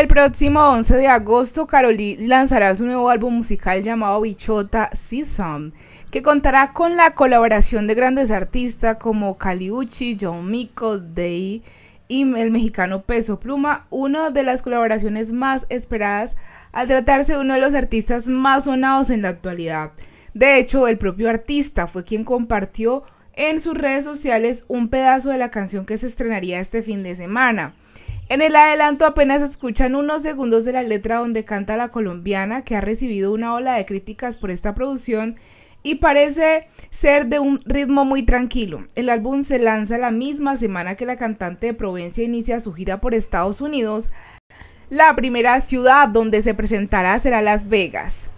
El próximo 11 de agosto, Carolí lanzará su nuevo álbum musical llamado Bichota Season, que contará con la colaboración de grandes artistas como Caliucci, John Mico, Day y el mexicano Peso Pluma, una de las colaboraciones más esperadas al tratarse de uno de los artistas más sonados en la actualidad. De hecho, el propio artista fue quien compartió en sus redes sociales un pedazo de la canción que se estrenaría este fin de semana. En el adelanto apenas escuchan unos segundos de la letra donde canta la colombiana que ha recibido una ola de críticas por esta producción y parece ser de un ritmo muy tranquilo. El álbum se lanza la misma semana que la cantante de Provencia inicia su gira por Estados Unidos. La primera ciudad donde se presentará será Las Vegas.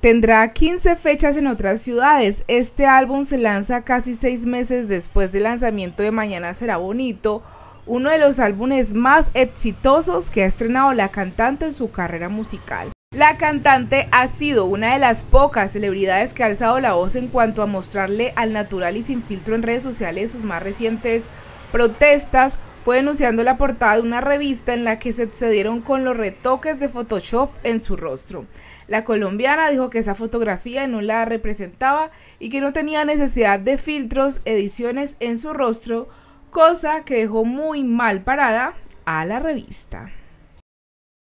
Tendrá 15 fechas en otras ciudades. Este álbum se lanza casi seis meses después del lanzamiento de Mañana Será Bonito uno de los álbumes más exitosos que ha estrenado la cantante en su carrera musical. La cantante ha sido una de las pocas celebridades que ha alzado la voz en cuanto a mostrarle al natural y sin filtro en redes sociales sus más recientes protestas. Fue denunciando la portada de una revista en la que se excedieron con los retoques de Photoshop en su rostro. La colombiana dijo que esa fotografía no la representaba y que no tenía necesidad de filtros, ediciones en su rostro cosa que dejó muy mal parada a la revista.